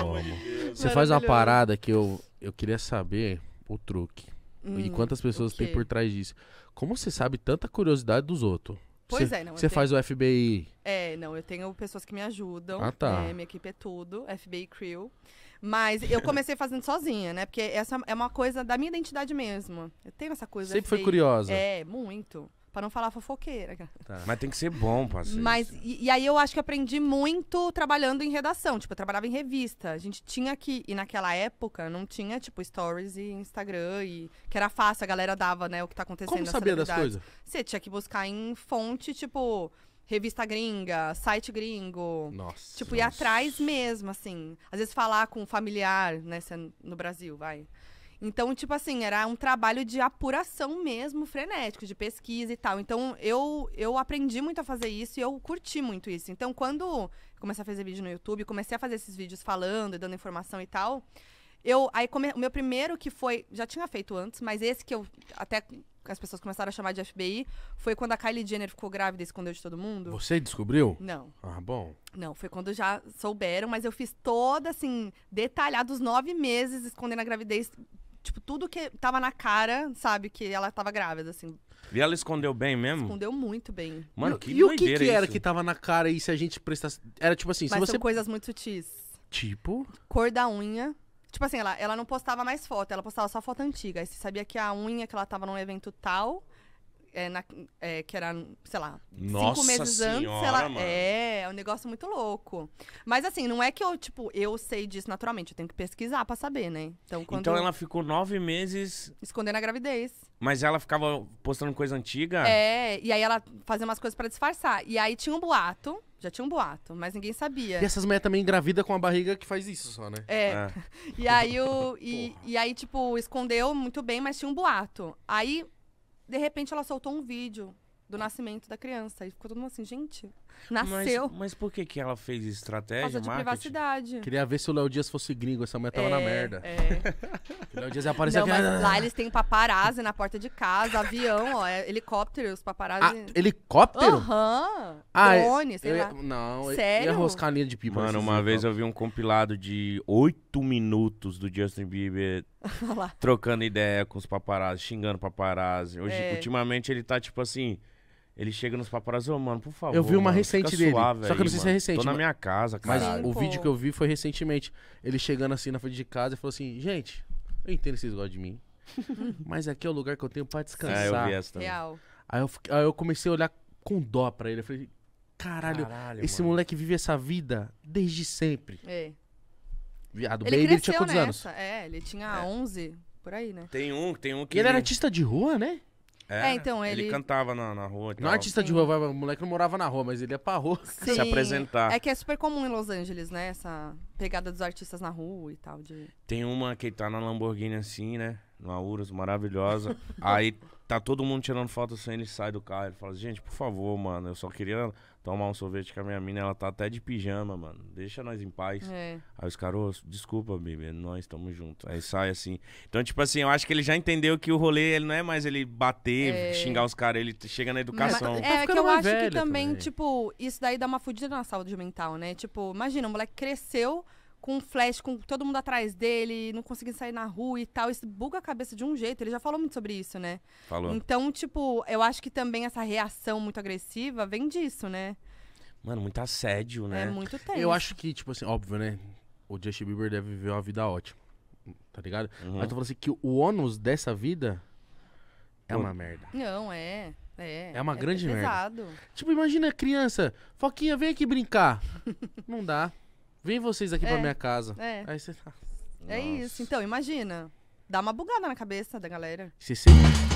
como. Você faz uma parada que eu, eu queria saber o truque. Hum, e quantas pessoas tem por trás disso. Como você sabe tanta curiosidade dos outros? Pois cê, é, não. Você faz o FBI. É, não, eu tenho pessoas que me ajudam. Ah, tá. É, minha equipe é tudo, FBI Crew. Mas eu comecei fazendo sozinha, né? Porque essa é uma coisa da minha identidade mesmo. Eu tenho essa coisa. Sempre FBI, foi curiosa. É, muito. Pra não falar fofoqueira, Tá. Mas tem que ser bom, parceiro. Mas, e, e, aí eu acho que aprendi muito trabalhando em redação. Tipo, eu trabalhava em revista. A gente tinha que. E naquela época não tinha, tipo, stories e Instagram. E, que era fácil, a galera dava, né, o que tá acontecendo. Como sabia das coisas? Você tinha que buscar em fonte, tipo revista gringa, site gringo. Nossa. Tipo, nossa. ir atrás mesmo, assim. Às vezes falar com um familiar, né? No Brasil, vai. Então, tipo assim, era um trabalho de apuração mesmo, frenético, de pesquisa e tal. Então, eu, eu aprendi muito a fazer isso e eu curti muito isso. Então, quando comecei a fazer vídeo no YouTube, comecei a fazer esses vídeos falando e dando informação e tal, eu aí come, o meu primeiro que foi, já tinha feito antes, mas esse que eu até as pessoas começaram a chamar de FBI, foi quando a Kylie Jenner ficou grávida e escondeu de todo mundo. Você descobriu? Não. Ah, bom. Não, foi quando já souberam, mas eu fiz toda, assim, detalhada, os nove meses escondendo a gravidez tipo, tudo que tava na cara, sabe, que ela tava grávida, assim. E ela escondeu bem mesmo? Escondeu muito bem. Mano, que E o que, que era que tava na cara e se a gente prestasse. Era tipo assim, se Mas você. são coisas muito sutis. Tipo? Cor da unha. Tipo assim, ela, ela não postava mais foto, ela postava só foto antiga. Aí você sabia que a unha que ela tava num evento tal é, na, é, que era, sei lá, Nossa cinco meses senhora, antes. Ela, É, é um negócio muito louco. Mas assim, não é que eu, tipo, eu sei disso naturalmente, eu tenho que pesquisar pra saber, né? Então, quando então ela ficou nove meses. Escondendo a gravidez. Mas ela ficava postando coisa antiga? É, e aí ela fazia umas coisas pra disfarçar. E aí tinha um boato. Já tinha um boato, mas ninguém sabia. E essas mulheres também engravidam com a barriga que faz isso só, né? É. é. E aí o. E, e aí, tipo, escondeu muito bem, mas tinha um boato. Aí de repente ela soltou um vídeo do nascimento da criança. E ficou todo mundo assim, gente, Nasceu. Mas, mas por que, que ela fez estratégia? Nossa, de marketing? privacidade. Queria ver se o Léo Dias fosse gringo, essa mulher tava é, na merda. É. O Léo Dias ia Não, aqui. Mas né? lá eles têm paparazzi na porta de casa, avião, ó, é helicóptero, os paparazzi. Ah, helicóptero? Aham. Ah, é- Drone, sei eu, lá. Não, Sério? ia roscar linha de pipa. Mano, uma vez eu vi um compilado de oito minutos do Justin Bieber trocando ideia com os paparazzi, xingando paparazzi. Hoje, é. Ultimamente ele tá tipo assim ele chega nos paparazzi, assim, oh, mano, por favor. Eu vi uma mano, recente dele. Suave, só que eu não sei se é recente. Tô na minha casa, cara. Mas Sim, o pô. vídeo que eu vi foi recentemente. Ele chegando assim na frente de casa e falou assim: gente, eu entendo que vocês gostam de mim. mas aqui é o lugar que eu tenho pra descansar. É, eu vi essa também. Real. Aí eu, aí eu comecei a olhar com dó pra ele. Eu falei: caralho, caralho esse mano. moleque vive essa vida desde sempre. É. Viado, ele, ele tinha quantos nessa. anos? É, ele tinha é. 11, por aí, né? Tem um, tem um que. Ele era artista de rua, né? É, é, então ele... ele cantava na, na rua. Não é artista Sim. de rua, o moleque não morava na rua, mas ele ia é pra rua Sim. se apresentar. É que é super comum em Los Angeles, né? Essa pegada dos artistas na rua e tal. De... Tem uma que tá na Lamborghini assim, né? numa Urus maravilhosa. Aí tá todo mundo tirando foto sem ele sai do carro. Ele fala, gente, por favor, mano, eu só queria tomar um sorvete com a minha mina, ela tá até de pijama, mano. Deixa nós em paz. É. Aí os caras, oh, desculpa, Bibi, nós estamos juntos. Aí sai assim. Então, tipo assim, eu acho que ele já entendeu que o rolê ele não é mais ele bater, é. xingar os caras, ele chega na educação. mas, é, tá é que eu acho que também, também, tipo, isso daí dá uma fudida na saúde mental, né? Tipo, imagina, o moleque cresceu com flash, com todo mundo atrás dele, não conseguindo sair na rua e tal. Isso buga a cabeça de um jeito. Ele já falou muito sobre isso, né? Falou. Então, tipo, eu acho que também essa reação muito agressiva vem disso, né? Mano, muito assédio, né? É muito tempo. Eu acho que, tipo assim, óbvio, né? O Justin Bieber deve viver uma vida ótima. Tá ligado? Uhum. Mas eu tô falando assim que o ônus dessa vida é uma merda. Não, é. É, é uma é grande pesado. merda. Tipo, imagina a criança, Foquinha, vem aqui brincar. não dá. Vem vocês aqui é, pra minha casa. É. Aí você tá. É isso. Então, imagina. Dá uma bugada na cabeça da galera. Se você...